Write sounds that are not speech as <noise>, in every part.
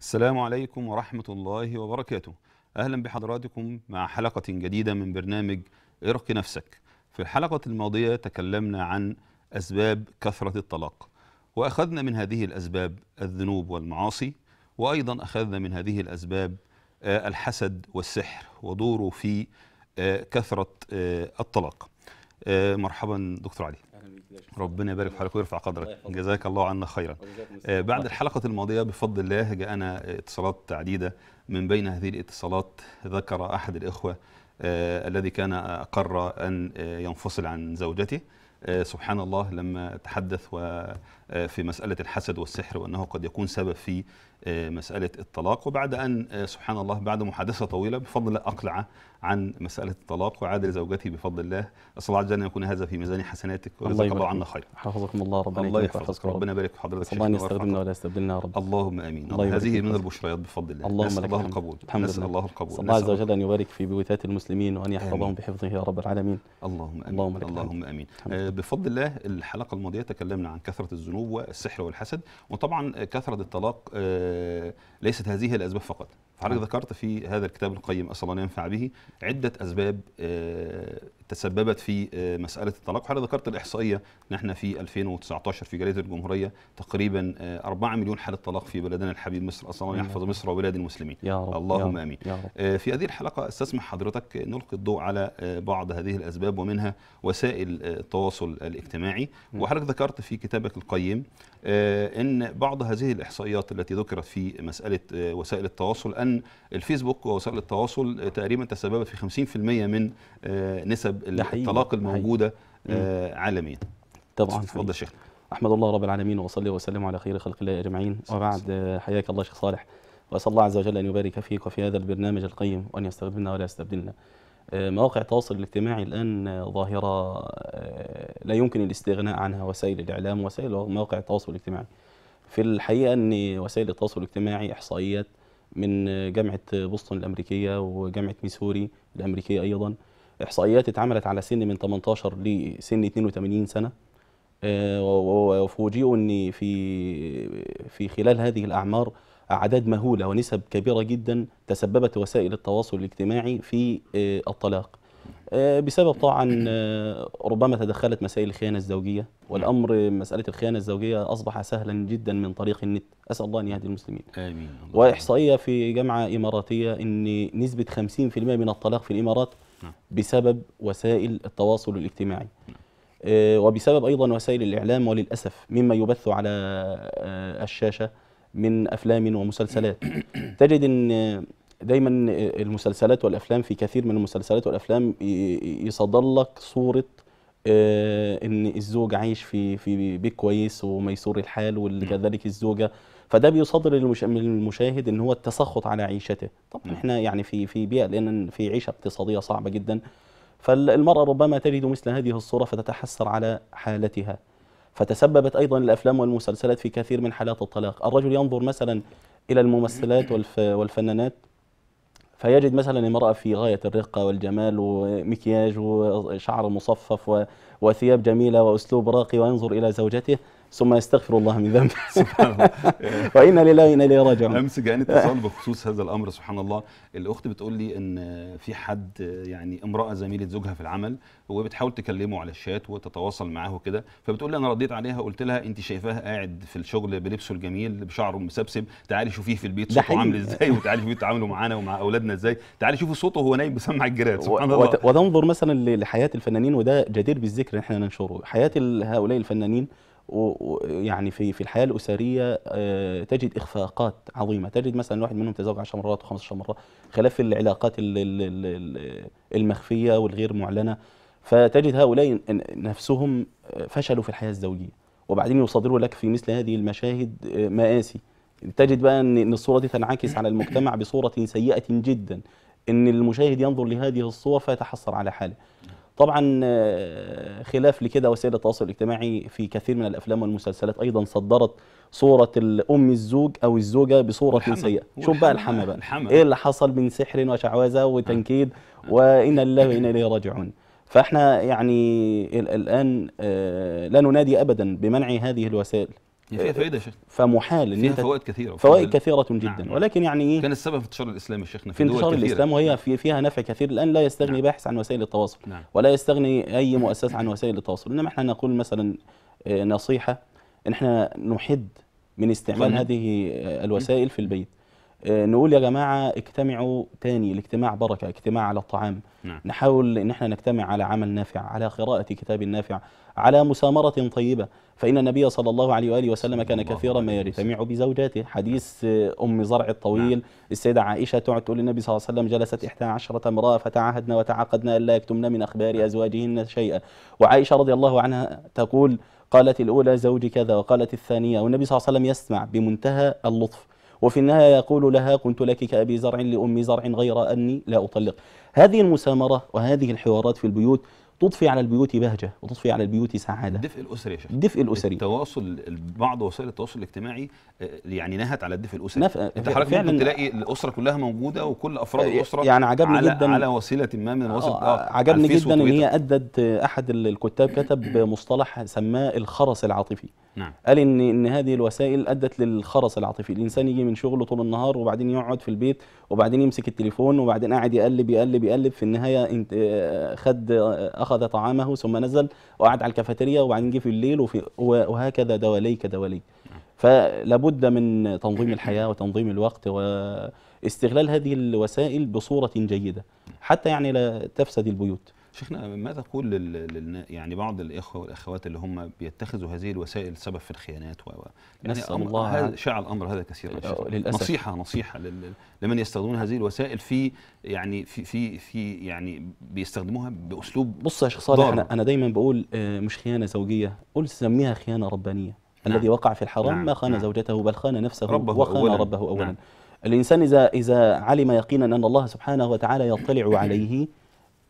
السلام عليكم ورحمة الله وبركاته أهلا بحضراتكم مع حلقة جديدة من برنامج ارق نفسك في الحلقة الماضية تكلمنا عن أسباب كثرة الطلاق وأخذنا من هذه الأسباب الذنوب والمعاصي وأيضا أخذنا من هذه الأسباب آه، الحسد والسحر ودوره في آه، كثرة آه، الطلاق مرحبا دكتور علي ربنا يبارك في حضرتك ويرفع قدرك جزاك الله عنا خيرا آه بعد الحلقة الماضية بفضل الله جاءنا اتصالات عديدة من بين هذه الاتصالات ذكر أحد الإخوة آه الذي كان أقر أن آه، ينفصل عن زوجته آه سبحان الله لما تحدث و آه، في مسألة الحسد والسحر وأنه قد يكون سبب في آه، مسألة الطلاق وبعد أن آه، سبحان الله بعد محادثة طويلة بفضل الله أقلع عن مسألة الطلاق وعاد لزوجتي بفضل الله أسأل الله عز وجل أن يكون هذا في ميزان حسناتك وجزاك الله عنا خير حفظكم الله ربنا الله يحفظك ربنا يبارك في حضرتك الله يستخدمنا ولا يستبدلنا يا رب اللهم امين الله هذه من البشريات بفضل الله اللهم نسأل الله القبول الحمد نسأل الله القبول الله عز وجل أن يبارك في بيوتات المسلمين وأن يحفظهم بحفظه يا رب العالمين اللهم امين اللهم امين بفضل الله الحلقة الماضية تكلمنا عن كثرة الذنوب هو السحر والحسد وطبعا كثره الطلاق آه، ليست هذه الاسباب فقط حضرتك نعم. ذكرت في هذا الكتاب القيم اسال الله ينفع به عده اسباب آه، تسببت في آه، مساله الطلاق حضرتك ذكرت الاحصائيه ان احنا في 2019 في جريده الجمهوريه تقريبا 4 آه، مليون حاله طلاق في بلدنا الحبيب مصر اسال الله يحفظ مصر وبلاد المسلمين يا رب اللهم يا امين يا رب في هذه الحلقه استسمح حضرتك نلقي الضوء على بعض هذه الاسباب ومنها وسائل التواصل الاجتماعي نعم. وحضرتك ذكرت في كتابك القيم ان بعض هذه الاحصائيات التي ذكرت في مساله مساله وسائل التواصل ان الفيسبوك ووسائل التواصل تقريبا تسببت في 50% من آه، نسب الطلاق الموجوده آه، عالميا طبعا تفضل شيخنا احمد الله رب العالمين واصلي واسلم على خير خلق الله اجمعين وبعد آه، حياك الله شيخ صالح واسال الله عز وجل ان يبارك فيك وفي هذا البرنامج القيم وان يستخدمنا ولا يستبدلنا مواقع التواصل الاجتماعي الآن ظاهرة لا يمكن الاستغناء عنها وسائل الإعلام وسائل مواقع التواصل الاجتماعي في الحقيقه ان وسائل التواصل الاجتماعي احصائيات من جامعه بوسطن الامريكيه وجامعه ميسوري الامريكيه ايضا احصائيات اتعملت على سن من 18 لسن 82 سنه آه، وفوجئوا ان في في خلال هذه الاعمار اعداد مهوله ونسب كبيره جدا تسببت وسائل التواصل الاجتماعي في آه، الطلاق آه، بسبب طبعا آه، ربما تدخلت مسائل الخيانه الزوجيه والامر مساله الخيانه الزوجيه اصبح سهلا جدا من طريق النت اسال الله ان يهدي المسلمين امين واحصائيه في جامعه اماراتيه ان نسبه 50% من الطلاق في الامارات نعم. بسبب وسائل التواصل الاجتماعي آه، وبسبب ايضا وسائل الاعلام وللاسف مما يبث على الشاشه من افلام ومسلسلات <clears throat> تجد ان دايما المسلسلات والافلام في كثير من المسلسلات والافلام يصدر لك صوره آه، ان الزوج عايش في في بيت كويس وميسور الحال وكذلك الزوجه فده بيصدر للمشاهد ان هو التسخط على عيشته طبعا احنا يعني في في بيئه لان في عيشه اقتصاديه صعبه جدا فالمراه ربما تجد مثل هذه الصوره فتتحسر على حالتها فتسببت ايضا الافلام والمسلسلات في كثير من حالات الطلاق الرجل ينظر مثلا الى الممثلات والفنانات فيجد مثلا امرأة في غاية الرقة والجمال ومكياج وشعر مصفف وثياب جميلة وأسلوب راقي وينظر إلى زوجته ثم يستغفر الله من ذنبه <laughs> <laughs> وإنا لله وإنا إليه راجعون أمس جاني اتصال <laughs> بخصوص هذا الأمر سبحان الله الأخت بتقول لي إن في حد يعني امرأة زميلة زوجها في العمل وبتحاول تكلمه على الشات وتتواصل معاه وكده فبتقول لي أنا رديت عليها قلت لها أنت شايفاها قاعد في الشغل بلبسه الجميل بشعره مسبسب تعالي شوفيه في البيت صوته عامل إزاي وتعالي شوفيه تعامله معانا ومع أولادنا إزاي تعالي شوفي صوته وهو نايم بيسمع الجيران سبحان الله وتنظر مثلا لحياة الفنانين وده جدير بالذكر إن احنا ننشره حياة هؤلاء الفنانين ويعني في في الحياه الاسريه آه، تجد اخفاقات عظيمه تجد مثلا واحد منهم تزوج 10 مرات و15 مره خلاف العلاقات المخفيه والغير معلنه فتجد هؤلاء نفسهم فشلوا في الحياه الزوجيه وبعدين يصادروا لك في مثل هذه المشاهد آه، مآسي تجد بقى ان الصوره دي تنعكس على المجتمع بصوره سيئه جدا ان المشاهد ينظر لهذه الصور فيتحسر على حاله طبعا آه، خلاف لكده وسائل التواصل الاجتماعي في كثير من الافلام والمسلسلات ايضا صدرت صوره الام الزوج او الزوجه بصوره سيئه شوف بقى الحما بقى الحمى. ايه اللي حصل من سحر وشعوذه وتنكيد وانا لله وانا اليه راجعون فاحنا يعني الان آه، لا ننادي ابدا بمنع هذه الوسائل يعني فيها آه، فائده يا شيخ فمحال ان فيها فوائد كثيره فوائد كثيره نعم. جدا نعم. ولكن يعني ايه كان السبب في انتشار الاسلام يا شيخنا في انتشار الاسلام وهي نعم. في فيها نفع كثير الان لا يستغني نعم. باحث عن وسائل التواصل نعم. ولا يستغني اي مؤسسه عن وسائل التواصل انما احنا نقول مثلا آه، نصيحه ان احنا نحد من استعمال هذه آه، الوسائل في البيت آه، نقول يا جماعه اجتمعوا تاني الاجتماع بركه اجتماع على الطعام نعم. نحاول ان احنا نجتمع على عمل نافع على قراءه كتاب نافع على مسامره طيبه فان النبي صلى الله عليه واله وسلم كان كثيرا ما يجتمع بزوجاته حديث نعم. ام زرع الطويل نعم. السيده عائشه تقعد تقول للنبي صلى الله عليه وسلم جلست إحدى عشرة امراه فتعهدنا وتعاقدنا الا يكتمن من اخبار نعم. ازواجهن شيئا وعائشه رضي الله عنها تقول قالت الاولى زوجي كذا وقالت الثانيه والنبي صلى الله عليه وسلم يسمع بمنتهى اللطف وفي النهاية يقول لها كنت لك كأبي زرع لأم زرع غير أني لا أطلق هذه المسامرة وهذه الحوارات في البيوت تضفي على البيوت بهجه وتضفي على البيوت سعاده الدفء الاسري يا شيخ الدفء الاسري التواصل بعض وسائل التواصل الاجتماعي آه، يعني نهت على الدفء الاسري نف... انت حضرتك ممكن تلاقي الاسره كلها موجوده وكل افراد آه، الاسره يعني عجبني على جدا على وسيله ما من الوسائل آه،, آه عجبني جدا ان هي ادت احد الكتاب كتب مصطلح سماه الخرس العاطفي نعم. قال ان ان هذه الوسائل ادت للخرس العاطفي الانسان يجي من شغله طول النهار وبعدين يقعد في البيت وبعدين يمسك التليفون وبعدين قاعد يقلب يقلب يقلب في النهايه خد اخ أخذ طعامه ثم نزل وقعد على الكافيتيريا وبعدين جه في الليل وفي وهكذا دوالي كدوالي فلابد من تنظيم الحياة وتنظيم الوقت واستغلال هذه الوسائل بصورة جيدة حتى يعني لا تفسد البيوت شيخنا ما تقول لل... لل... يعني بعض الاخوه والاخوات اللي هم بيتخذوا هذه الوسائل سبب في الخيانات و يعني أمر... الله هذا شاع الامر هذا كثيرا للاسف نصيحه نصيحه لل... لمن يستخدمون هذه الوسائل في يعني في في في يعني بيستخدموها باسلوب بص يا شيخ صالح انا انا دايما بقول آه، مش خيانه زوجيه قل سميها خيانه ربانيه نعم. الذي وقع في الحرام نعم. ما خان نعم. زوجته بل خان نفسه ربه وخان أولاً. ربه اولا نعم. الانسان اذا اذا علم يقينا ان الله سبحانه وتعالى يطلع عليه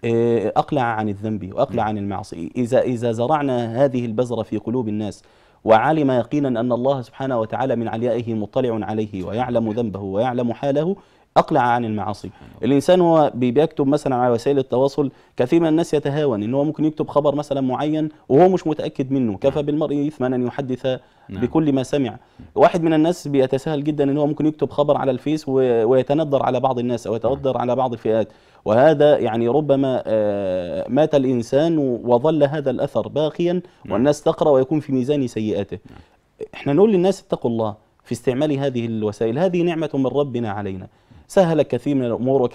إيه، أقلع عن الذنب وأقلع عن المعصية إذا, إذا زرعنا هذه البذرة في قلوب الناس وعلم يقينا أن الله سبحانه وتعالى من عليائه مطلع عليه ويعلم ذنبه ويعلم حاله اقلع عن المعاصي الانسان هو بيكتب مثلا على وسائل التواصل كثير من الناس يتهاون ان هو ممكن يكتب خبر مثلا معين وهو مش متاكد منه كفى نعم. بالمرء اثما ان يحدث نعم. بكل ما سمع نعم. واحد من الناس بيتساهل جدا ان هو ممكن يكتب خبر على الفيس ويتندر على بعض الناس او يتندر على بعض الفئات وهذا يعني ربما آه، مات الانسان وظل هذا الاثر باقيا نعم. والناس تقرا ويكون في ميزان سيئاته احنا نقول للناس اتقوا الله في استعمال هذه الوسائل هذه نعمه من ربنا علينا سهل كثير من الأمور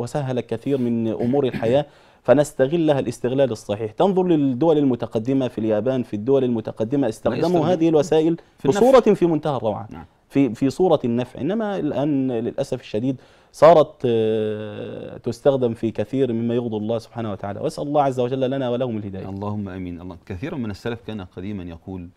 وسهل كثير من أمور الحياة فنستغلها الاستغلال الصحيح تنظر للدول المتقدمة في اليابان في الدول المتقدمة استخدموا هذه الوسائل في بصورة في منتهى الروعة نعم. في في صورة النفع إنما الآن للأسف الشديد صارت آه، تستخدم في كثير مما يغضب الله سبحانه وتعالى وأسأل الله عز وجل لنا ولهم الهداية اللهم أمين الله كثير من السلف كان قديما يقول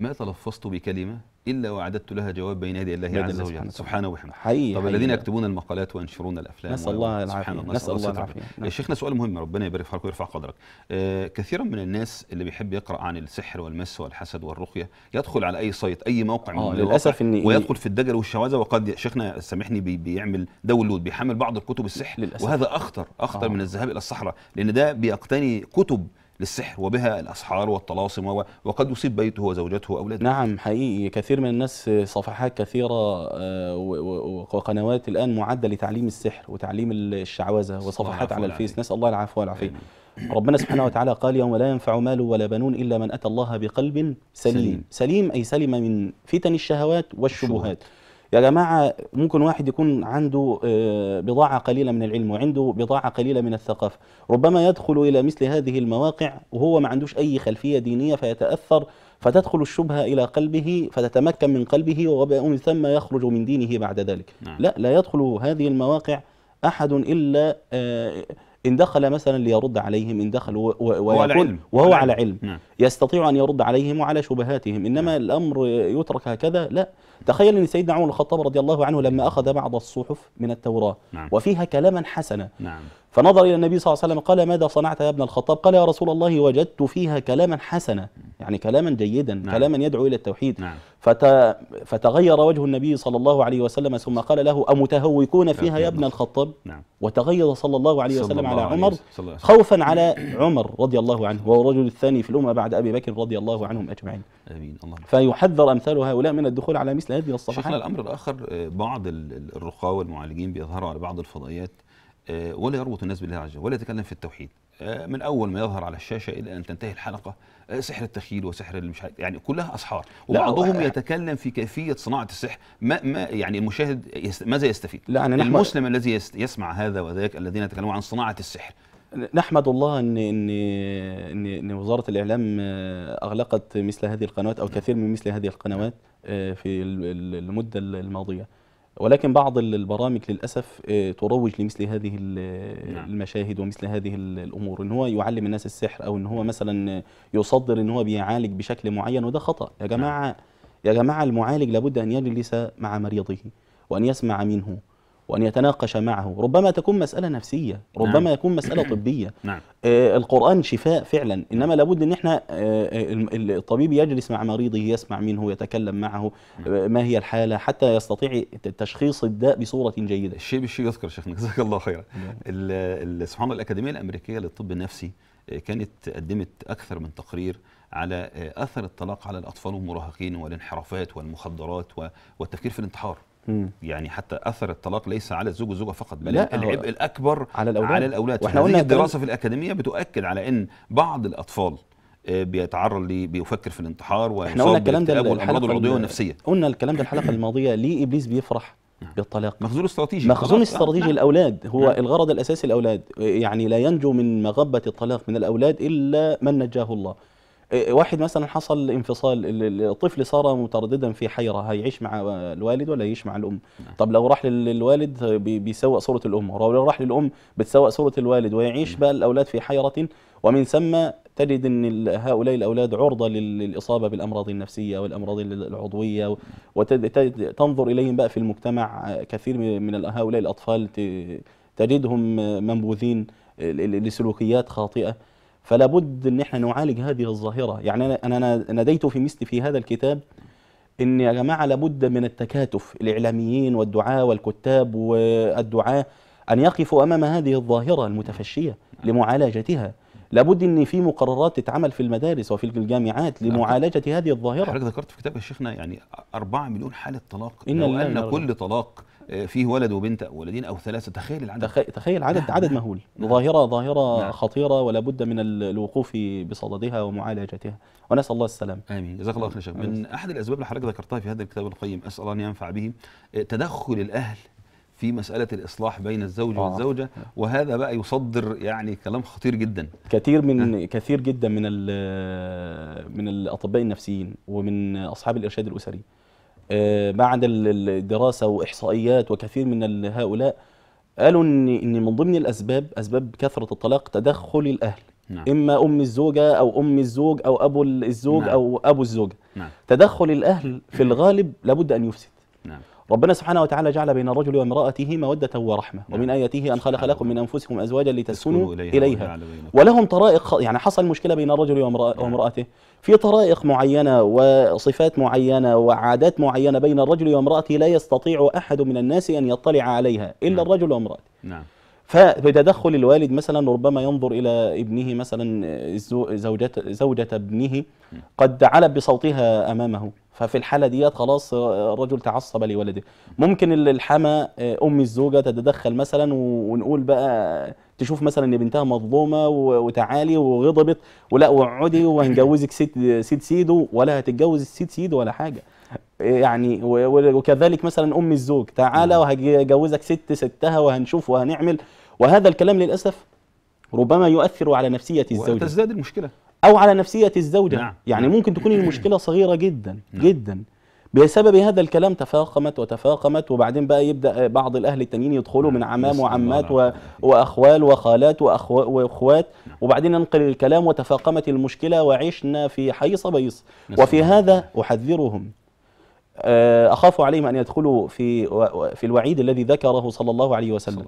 ما تلفظت بكلمة الا واعددت لها جواب بين يدي الله عز وجل سبحانه وحمده حي طب الذين يكتبون المقالات وينشرون الافلام نسال الله العافيه الله نسال الله العافيه يا شيخنا سؤال مهم ربنا يبارك في ويرفع قدرك آه كثيرا من الناس اللي بيحب يقرا عن السحر والمس والحسد والرقيه يدخل على اي سايت اي موقع من آه، للاسف ان ويدخل في الدجل والشواذه وقد شيخنا سامحني بي بيعمل داونلود بيحمل بعض الكتب السحر للأسف. وهذا اخطر اخطر آه. من الذهاب الى الصحراء لان ده بيقتني كتب للسحر وبها الأسحار والطلاسم وقد يصيب بيته وزوجته وأولاده نعم حقيقي كثير من الناس صفحات كثيرة آه، وقنوات الآن معدة لتعليم السحر وتعليم الشعوذة وصفحات على الفيس نسأل الله العفو والعافية ربنا سبحانه وتعالى قال يوم لا ينفع مال ولا بنون إلا من أتى الله بقلب سليم سليم, سليم أي سلم من فتن الشهوات والشبهات يا جماعة ممكن واحد يكون عنده آه، بضاعة قليلة من العلم وعنده بضاعة قليلة من الثقافة ربما يدخل إلى مثل هذه المواقع وهو ما عندوش أي خلفية دينية فيتأثر فتدخل الشبهة إلى قلبه فتتمكن من قلبه ومن ثم يخرج من دينه بعد ذلك نعم. لا لا يدخل هذه المواقع أحد إلا آه، إن دخل مثلا ليرد عليهم إن دخل ويكون وهو نعم. على علم نعم. يستطيع أن يرد عليهم وعلى شبهاتهم إنما نعم. الأمر يترك هكذا لا تخيل أن سيدنا عمر الخطاب رضي الله عنه لما أخذ بعض الصحف من التوراة نعم. وفيها كلاما حسنا نعم فنظر إلى النبي صلى الله عليه وسلم قال ماذا صنعت يا ابن الخطاب قال يا رسول الله وجدت فيها كلاما حسنا يعني كلاما جيدا نعم. كلاما يدعو إلى التوحيد نعم. فت... فتغير وجه النبي صلى الله عليه وسلم ثم قال له أمتهوكون نعم، فيها يا ابن الخطاب نعم. وتغيظ صلى الله عليه وسلم على عمر خوفا على عمر رضي الله عنه وهو الرجل الثاني في الأمة بعد أبي بكر رضي الله عنهم أجمعين أمين الله فيحذر أمثال هؤلاء من الدخول على مثل هذه الصفحات شيخنا الأمر الآخر آه، بعض الرقاة والمعالجين بيظهروا على بعض الفضائيات آه، ولا يربط الناس بالله عز وجل ولا يتكلم في التوحيد آه، من اول ما يظهر على الشاشه الى ان تنتهي الحلقه آه، سحر التخيل وسحر المش يعني كلها اسحار وبعضهم يتكلم في كيفيه صناعه السحر ما, ما يعني المشاهد يست ماذا يستفيد لا أنا المسلم الذي يسمع هذا وذاك الذين يتكلمون عن صناعه السحر نحمد الله ان ان ان, إن وزاره الاعلام اغلقت مثل هذه القنوات او كثير من مثل هذه القنوات في المده الماضيه ولكن بعض البرامج للاسف آه، تروج لمثل هذه نعم. المشاهد ومثل هذه الامور ان هو يعلم الناس السحر او ان هو مثلا يصدر ان هو بيعالج بشكل معين وده خطا يا نعم. جماعه يا جماعه المعالج لابد ان يجلس مع مريضه وان يسمع منه وأن يتناقش معه ربما تكون مسألة نفسية ربما نعم. يكون مسألة <clears throat> طبية نعم. آه القرآن شفاء فعلا إنما لابد أن احنا آه, آه، الطبيب يجلس مع مريضه يسمع منه يتكلم معه نعم. آه ما هي الحالة حتى يستطيع تشخيص الداء بصورة جيدة الشيء بالشيء يذكر شيخنا جزاك الله خيرا نعم. سبحان الله الأكاديمية الأمريكية للطب النفسي آه، كانت قدمت أكثر من تقرير على آه، أثر الطلاق على الأطفال والمراهقين والانحرافات والمخدرات والتفكير في الانتحار يعني حتى اثر الطلاق ليس على الزوج والزوجه فقط بل العبء الاكبر على الاولاد على الاولاد واحنا قلنا الدراسه في الاكاديميه بتؤكد على ان بعض الاطفال آه، بيتعرض لي بيفكر في الانتحار واحنا قلنا الكلام ده الحلقه العضويه والنفسيه قلنا الكلام ده الحلقه <coughs> الماضيه ليه ابليس بيفرح نعم. بالطلاق مخزون استراتيجي مخزون استراتيجي نعم. الاولاد هو نعم. الغرض الاساسي الاولاد يعني لا ينجو من مغبه الطلاق من الاولاد الا من نجاه الله إيه، واحد مثلا حصل انفصال الطفل صار مترددا في حيره هيعيش مع الوالد ولا يعيش مع الام نعم. طب لو راح للوالد بيسوء صوره الام ولو راح للام بتسوء صوره الوالد ويعيش نعم. بقى الاولاد في حيره ومن ثم تجد ان هؤلاء الاولاد عرضه للاصابه بالامراض النفسيه والامراض العضويه وتنظر نعم. اليهم بقى في المجتمع آه، كثير من هؤلاء الاطفال تجدهم منبوذين لسلوكيات خاطئه فلا بد ان احنا نعالج هذه الظاهره يعني انا انا ناديت في مثل في هذا الكتاب ان يا جماعه لابد من التكاتف الاعلاميين والدعاه والكتاب والدعاه ان يقفوا امام هذه الظاهره المتفشيه لمعالجتها لابد ان في مقررات تتعمل في المدارس وفي الجامعات لمعالجه هذه الظاهره حضرتك ذكرت في كتابك يا شيخنا يعني 4 مليون حاله طلاق إن لو ان كل طلاق آه، فيه ولد وبنت او ولدين او ثلاثه تخيل العدد تخيل, عدد نعم عدد مهول نعم ظاهره ظاهره نعم خطيره ولا بد من الوقوف بصددها ومعالجتها ونسال الله السلام امين جزاك الله خير من احد الاسباب اللي حضرتك ذكرتها في هذا الكتاب القيم اسال الله ان ينفع به آه، تدخل الاهل في مسألة الإصلاح بين الزوج آه. والزوجة وهذا بقى يصدر يعني كلام خطير جدا كثير من أه. كثير جدا من من الأطباء النفسيين ومن أصحاب الإرشاد الأسري آه، بعد الدراسه واحصائيات وكثير من هؤلاء قالوا ان ان من ضمن الاسباب اسباب كثره الطلاق تدخل الاهل نعم. اما ام الزوجه او ام الزوج او ابو الزوج نعم. او ابو الزوجه نعم. تدخل الاهل في الغالب لابد ان يفسد نعم. ربنا سبحانه وتعالى جعل بين الرجل وامرأته مودة ورحمة نعم. ومن آياته أن خلق لكم من أنفسكم أزواجا لتسكنوا إليها, إليها. ولهم طرائق يعني حصل مشكلة بين الرجل نعم. وامرأته في طرائق معينة وصفات معينة وعادات معينة بين الرجل وامرأته لا يستطيع أحد من الناس أن يطلع عليها إلا نعم. الرجل وامرأته نعم فبتدخل الوالد مثلا ربما ينظر الى ابنه مثلا زوجة زوجة ابنه قد علب بصوتها امامه ففي الحاله ديت خلاص الرجل تعصب لولده ممكن الحما ام الزوجه تتدخل مثلا ونقول بقى تشوف مثلا ان بنتها مظلومه وتعالي وغضبت ولا وعدي وهنجوزك سيد سيد سيدو ولا هتتجوز السيد سيدو ولا حاجه يعني وكذلك مثلا ام الزوج تعالى وهجوزك ست ستها وهنشوف وهنعمل وهذا الكلام للأسف ربما يؤثر على نفسية الزوجة وتزداد المشكلة أو على نفسية الزوجة نعم. يعني نعم. ممكن تكون المشكلة <clears throat> صغيرة جدا نعم. جدا بسبب هذا الكلام تفاقمت وتفاقمت وبعدين بقى يبدا بعض الاهل التانيين يدخلوا نعم. من عمام وعمات و... واخوال وخالات وأخو... واخوات نعم. وبعدين ننقل الكلام وتفاقمت المشكله وعشنا في حيص بيص وفي هذا احذرهم آه، أخاف عليهم أن يدخلوا في في الوعيد الذي ذكره صلى الله عليه وسلم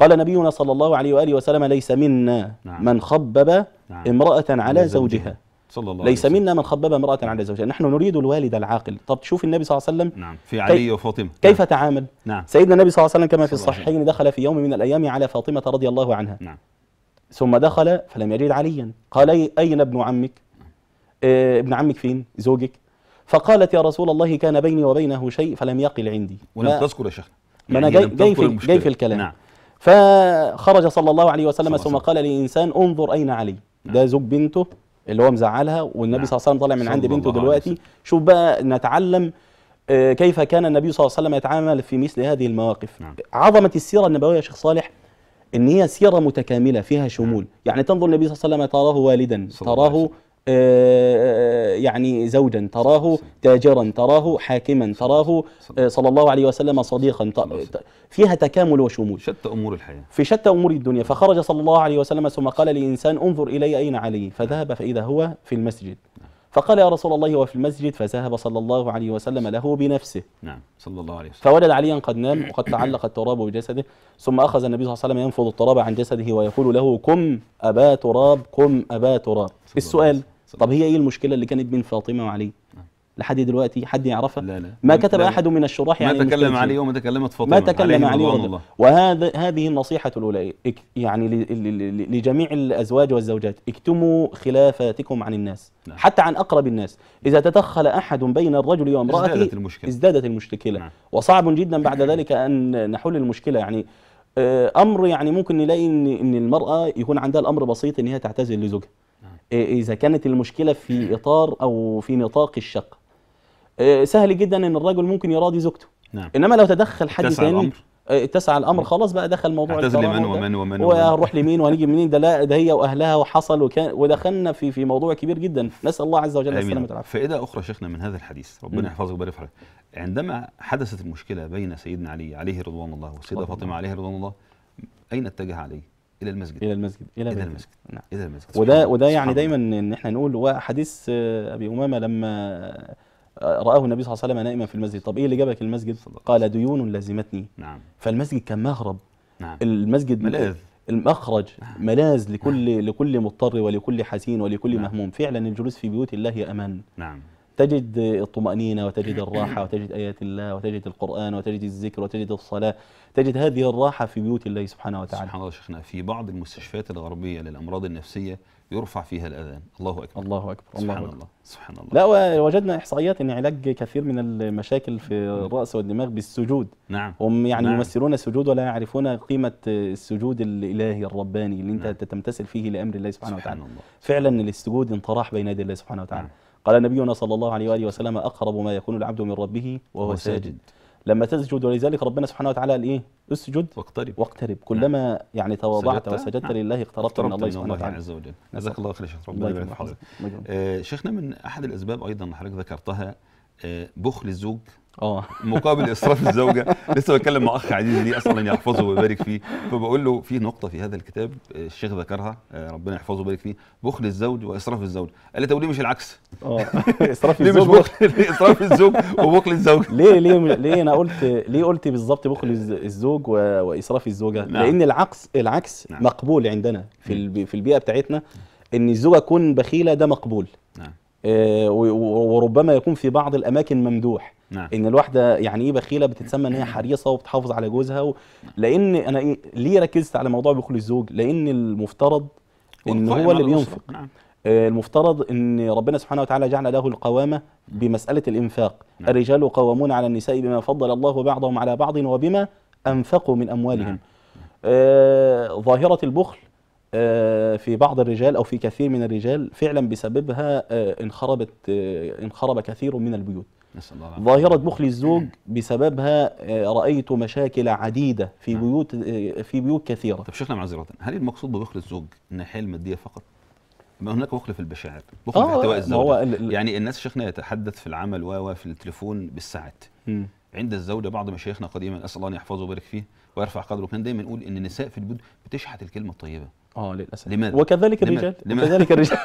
قال نبينا صلى الله عليه وآله وسلم ليس منا نعم. من خبب نعم. امرأة على زوجها صلى الله ليس منا من خبب امرأة على زوجها نحن نريد الوالد العاقل طب تشوف النبي صلى الله عليه وسلم نعم في علي وفاطمة كيف نعم. تعامل نعم. سيدنا النبي صلى الله عليه وسلم كما في الصحيحين دخل في يوم من الأيام على فاطمة رضي الله عنها نعم. ثم دخل فلم يجد عليا قال أين ابن عمك آه، ابن عمك فين زوجك فقالت يا رسول الله كان بيني وبينه شيء فلم يقل عندي ولم تذكر يا شيخنا ما انا يعني جاي, جاي, في, جاي في الكلام نعم. فخرج صلى الله عليه وسلم ثم قال لانسان انظر اين علي نعم. ده زوج بنته اللي هو مزعلها والنبي نعم. صلى الله عليه وسلم طالع من عند بنته دلوقتي شوف بقى نتعلم آه، كيف كان النبي صلى الله عليه وسلم يتعامل في مثل هذه المواقف نعم. عظمه السيره النبويه يا شيخ صالح ان هي سيره متكامله فيها شمول نعم. يعني تنظر النبي صلى الله عليه وسلم تراه والدا تراه آه، يعني زوجا تراه تاجرا تراه حاكما تراه آه، صلى الله عليه وسلم صديقا فيها تكامل وشمول شتى أمور الحياة في شتى أمور الدنيا فخرج صلى الله عليه وسلم ثم قال لإنسان انظر إلي أين علي نعم. فذهب فإذا هو في المسجد نعم. فقال يا رسول الله وفي المسجد فذهب صلى الله عليه وسلم له بنفسه نعم صلى الله عليه وسلم فولد عليا قد نام وقد تعلق التراب بجسده ثم أخذ النبي صلى الله عليه وسلم ينفض التراب عن جسده ويقول له قم أبا تراب قم أبا تراب السؤال طب هي ايه المشكله اللي كانت بين فاطمه وعلي لحد دلوقتي حد يعرفها لا لا ما كتب لا احد من الشراح يعني ما تكلم عليه وما تكلمت فاطمه ما تكلم عليه وهذا هذه النصيحه الاولى يعني لجميع الازواج والزوجات اكتموا خلافاتكم عن الناس نعم. حتى عن اقرب الناس اذا تدخل احد بين الرجل وامراته ازدادت المشكله ازدادت المشكله نعم. وصعب جدا بعد <coughs> ذلك ان نحل المشكله يعني آه، امر يعني ممكن نلاقي ان المراه يكون عندها الامر بسيط ان هي تعتزل لزوجها إيه، اذا كانت المشكله في اطار او في نطاق الشقه إيه، سهل جدا ان الرجل ممكن يراضي زوجته نعم. انما لو تدخل حد ثاني إيه، اتسع الامر خلاص بقى دخل موضوع الطلاق لمن ومن ومن وهنروح لمين وهنيجي منين ده لا ده هي واهلها وحصل وكان ودخلنا في في موضوع كبير جدا نسال الله عز وجل السلامه والعافيه فائده اخرى شيخنا من هذا الحديث ربنا يحفظك ويبارك حضرتك عندما حدثت المشكله بين سيدنا علي عليه رضوان الله والسيده فاطمه عليه رضوان الله اين اتجه عليه؟ الى المسجد الى المسجد الى, إلى المسجد نعم. الى المسجد وده وده يعني دايما ان احنا نقول هو حديث آه، ابي امامه لما آه، رآه النبي صلى الله عليه وسلم نائما في المسجد طب ايه اللي جابك المسجد قال ديون لازمتني نعم فالمسجد كان مهرب نعم المسجد ملاذ المخرج نعم. ملاذ لكل نعم. لكل مضطر ولكل حزين ولكل نعم. مهموم فعلا الجلوس في بيوت الله امان نعم تجد الطمأنينة وتجد <clears throat> الراحة وتجد آيات الله وتجد القرآن وتجد الذكر وتجد الصلاة تجد هذه الراحة في بيوت الله سبحانه وتعالى سبحان الله شيخنا في بعض المستشفيات الغربية للأمراض النفسية يرفع فيها الأذان الله أكبر الله أكبر سبحان الله, أكبر. الله. سبحان الله لا وجدنا إحصائيات أن علاج كثير من المشاكل في الرأس والدماغ بالسجود نعم هم يعني نعم. يمثلون السجود ولا يعرفون قيمة السجود الإلهي الرباني اللي أنت نعم. تتمتثل فيه لأمر الله سبحانه سبحان وتعالى الله. فعلا السجود انطرح بين يدي الله سبحانه وتعالى نعم. قال نبينا صلى الله عليه وآله وسلم أقرب ما يكون العبد من ربه وهو ساجد, لما تسجد ولذلك ربنا سبحانه وتعالى قال ايه اسجد واقترب واقترب نعم. كلما نعم. يعني تواضعت وسجدت نعم. لله اقتربت من الله سبحانه وتعالى عز وجل جزاك الله خير شيخ ربنا يبارك في حضرتك شيخنا من احد الاسباب ايضا حضرتك ذكرتها بخل الزوج اه مقابل اسراف الزوجه <laughs> لسه بتكلم مع اخ عزيز لي اصلا يحفظه ويبارك فيه فبقول له في نقطه في هذا الكتاب الشيخ ذكرها آه، ربنا يحفظه ويبارك فيه بخل الزوج واسراف الزوج قال لي طب ليه مش العكس؟ اه <laughs> اسراف الزوج ليه مش بخل اسراف الزوج وبخل الزوج <laughs> ليه ليه ليه انا قلت ليه قلت بالظبط بخل الزوج واسراف الزوجه؟ نعم. لان العكس العكس نعم. مقبول عندنا في نعم. في البيئه بتاعتنا ان الزوجه تكون بخيله ده مقبول نعم آه، وربما يكون في بعض الاماكن ممدوح نعم. ان الواحده يعني ايه بخيله بتتسمى ان هي نعم. حريصه وبتحافظ على جوزها و... نعم. لان انا إيه ليه ركزت على موضوع بخل الزوج لان المفترض ان هو اللي بينفق نعم. آه، المفترض ان ربنا سبحانه وتعالى جعل له القوامه نعم. بمساله الانفاق نعم. الرجال قوامون على النساء بما فضل الله بعضهم على بعض وبما انفقوا من اموالهم نعم. آه ظاهره البخل آه، في بعض الرجال او في كثير من الرجال فعلا بسببها آه، انخربت آه، انخرب كثير من البيوت نسأل الله ظاهرة بخل الزوج بسببها رأيت مشاكل عديدة في نعم. بيوت في بيوت كثيرة طب شيخنا معذرة هل المقصود ببخل الزوج الناحية المادية فقط؟ ما هناك بخل في البشاعر بخل آه في احتواء الزوجة يعني الناس شيخنا يتحدث في العمل و في التليفون بالساعات عند الزوجة بعض مشايخنا قديما أسأل الله أن يحفظه ويبارك فيه ويرفع قدره كان دايما يقول إن النساء في البيوت بتشحت الكلمة الطيبة اه للاسف لماذا؟ وكذلك الرجال لماذا؟ وكذلك الرجال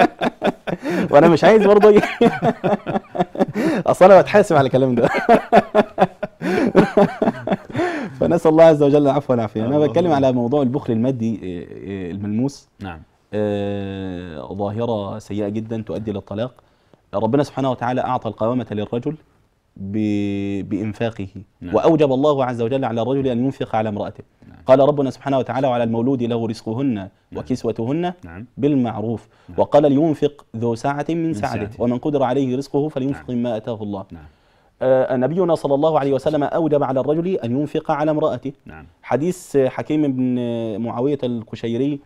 <laughs> وانا مش عايز برضه اصل انا بتحاسب على الكلام ده <laughs> فنسال الله عز وجل العفو والعافيه انا بتكلم على موضوع البخل المادي إيه، إيه، الملموس نعم آه، ظاهره سيئه جدا تؤدي للطلاق ربنا سبحانه وتعالى اعطى القوامه للرجل بإنفاقه نعم. وأوجب الله عز وجل على الرجل أن ينفق على امرأته نعم. قال ربنا سبحانه وتعالى وعلى المولود له رزقهن نعم. وكسوتهن نعم. بالمعروف نعم. وقال لينفق ذو ساعة من, من سعته ومن قدر عليه رزقه فلينفق نعم. مما أتاه الله نعم. آه نبينا صلى الله عليه وسلم أوجب على الرجل أن ينفق على امرأته نعم. حديث حكيم بن معاوية الكشيري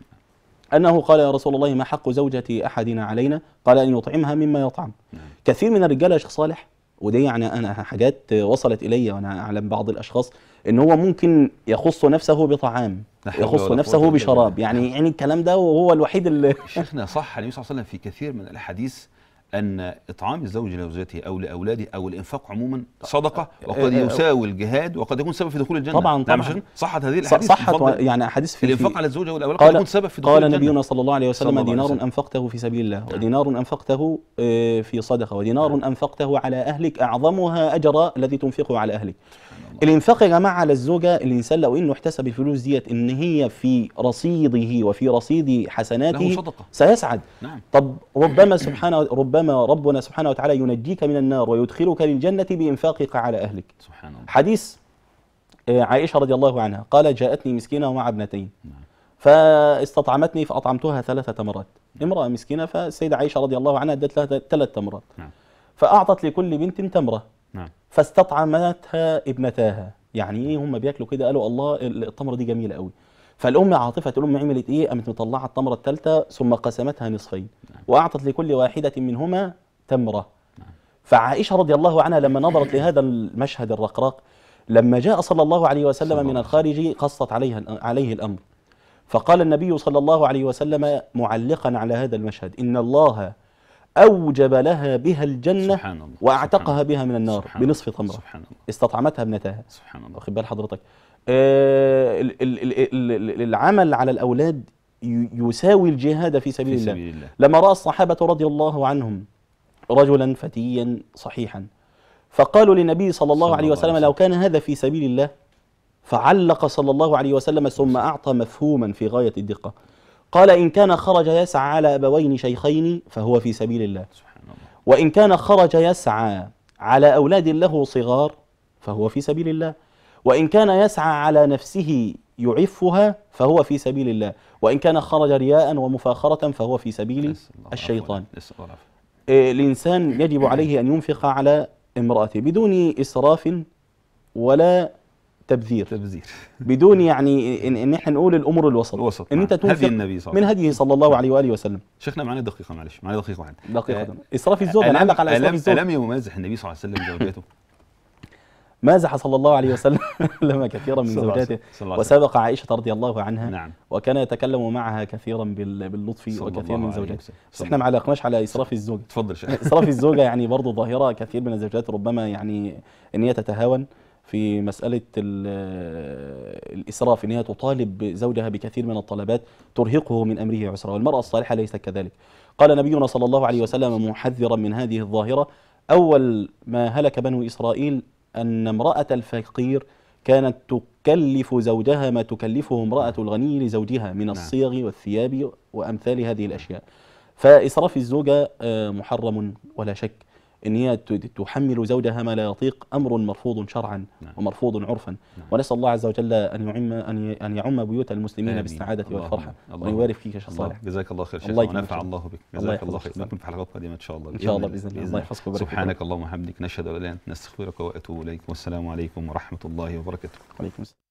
أنه قال يا رسول الله ما حق زوجة أحدنا علينا قال أن يطعمها مما يطعم نعم. كثير من الرجال يا شيخ صالح ودي يعني انا حاجات وصلت الي وانا اعلم بعض الاشخاص ان هو ممكن يخص نفسه بطعام يخص نفسه بشراب يعني يعني الكلام ده وهو الوحيد اللي شيخنا صح النبي صلى الله عليه وسلم في كثير من الاحاديث أن إطعام الزوج لزوجته أو لأولاده أو الإنفاق عموما صدقة وقد أه، أه، أه. يساوي الجهاد وقد يكون سبب في دخول الجنة طبعا نعم، طبعا صحت هذه الأحاديث صحت يعني أحاديث في الإنفاق على الزوجة والأولاد قد يكون سبب في دخول قال الجنة قال نبينا صلى الله عليه وسلم الله دينار وسلم. أنفقته في سبيل الله نعم. ودينار أنفقته في صدقة ودينار نعم. أنفقته على أهلك أعظمها أجرا الذي تنفقه على أهلك الانفاق يا جماعه على الزوجه الانسان لو انه احتسب الفلوس ديت ان هي في رصيده وفي رصيد حسناته سيسعد نعم. طب ربما سبحانه ربما ربنا سبحانه وتعالى ينجيك من النار ويدخلك للجنه بانفاقك على اهلك سبحان الله حديث آه، عائشه رضي الله عنها قال جاءتني مسكينه ومع ابنتين نعم. فاستطعمتني فاطعمتها ثلاثه تمرات نعم. امراه مسكينه فالسيده عائشه رضي الله عنها ادت لها ثلاث تمرات نعم. فاعطت لكل بنت تمره نعم فاستطعمتها ابنتاها يعني ايه هم بياكلوا كده قالوا الله التمره دي جميله قوي فالام عاطفه الام عملت ايه قامت مطلعه التمره الثالثه ثم قسمتها نصفين نعم. واعطت لكل واحده منهما تمره نعم. فعائشه رضي الله عنها لما نظرت لهذا المشهد الرقراق لما جاء صلى الله عليه وسلم من الخارج قصت عليها عليه الامر فقال النبي صلى الله عليه وسلم معلقا على هذا المشهد ان الله أوجب لها بها الجنة سبحان الله وأعتقها سبحان بها من النار سبحان بنصف تمرة سبحان الله استطعمتها ابنتها سبحان الله واخد بال حضرتك آه، ال ال ال العمل على الأولاد يساوي الجهاد في سبيل, في سبيل الله. الله لما رأى الصحابة رضي الله عنهم رجلا فتيا صحيحا فقالوا للنبي صلى الله صلى عليه وسلم لو كان هذا في سبيل الله فعلق صلى الله عليه وسلم ثم أعطى مفهوما في غاية الدقة قال إن كان خرج يسعى على أبوين شيخين فهو في سبيل الله سبحان الله وإن كان خرج يسعى على أولاد له صغار فهو في سبيل الله وإن كان يسعى على نفسه يعفها فهو في سبيل الله وإن كان خرج رياء ومفاخرة فهو في سبيل الشيطان إيه، الإنسان يجب عليه أن ينفق على امرأته بدون إسراف ولا تبذير تبذير بدون يعني ان, إن احنا نقول الامور الوسط الوسط ان انت نعم. هدي النبي صلى الله عليه من هديه صلى الله عليه واله وسلم شيخنا معنا دقيقه معلش معنا دقيقه واحده دقيقه آه اسراف الزهد انا علق على اسراف الزهد الم يمازح النبي صلى الله عليه وسلم زوجته <laughs> مازح صلى الله عليه وسلم <laughs> لما كثيرا من زوجاته وسبق عائشة رضي الله عنها نعم وكان يتكلم معها كثيرا باللطف وكثير من زوجاته بس احنا ما علقناش على إسراف الزوجة تفضل إسراف الزوجة يعني برضه ظاهرة كثير من الزوجات ربما يعني إن هي تتهاون في مسألة الإسراف إن هي تطالب زوجها بكثير من الطلبات ترهقه من أمره عسرا والمرأة الصالحة ليست كذلك قال نبينا صلى الله عليه وسلم محذرا من هذه الظاهرة أول ما هلك بنو إسرائيل أن امرأة الفقير كانت تكلف زوجها ما تكلفه امرأة الغني لزوجها من نعم. الصيغ والثياب وأمثال هذه الأشياء فإسراف الزوجة آه، محرم ولا شك ان هي تحمل زوجها ما لا يطيق امر مرفوض شرعا نعم. ومرفوض عرفا نعم. ونسال الله عز وجل ان يعم ان ان يعم بيوت المسلمين آمين. بالسعاده الله والفرحه الله ويبارك فيك شيخ صالح جزاك الله خير شيخ ونفع الله بك جزاك الله خير نكون في حلقات قادمه ان شاء الله ان شاء الله باذن الله الله يحفظك ويبارك سبحانك اللهم وبحمدك نشهد ان لا اله الا انت نستغفرك واتوب اليك والسلام عليكم ورحمه الله وبركاته وعليكم السلام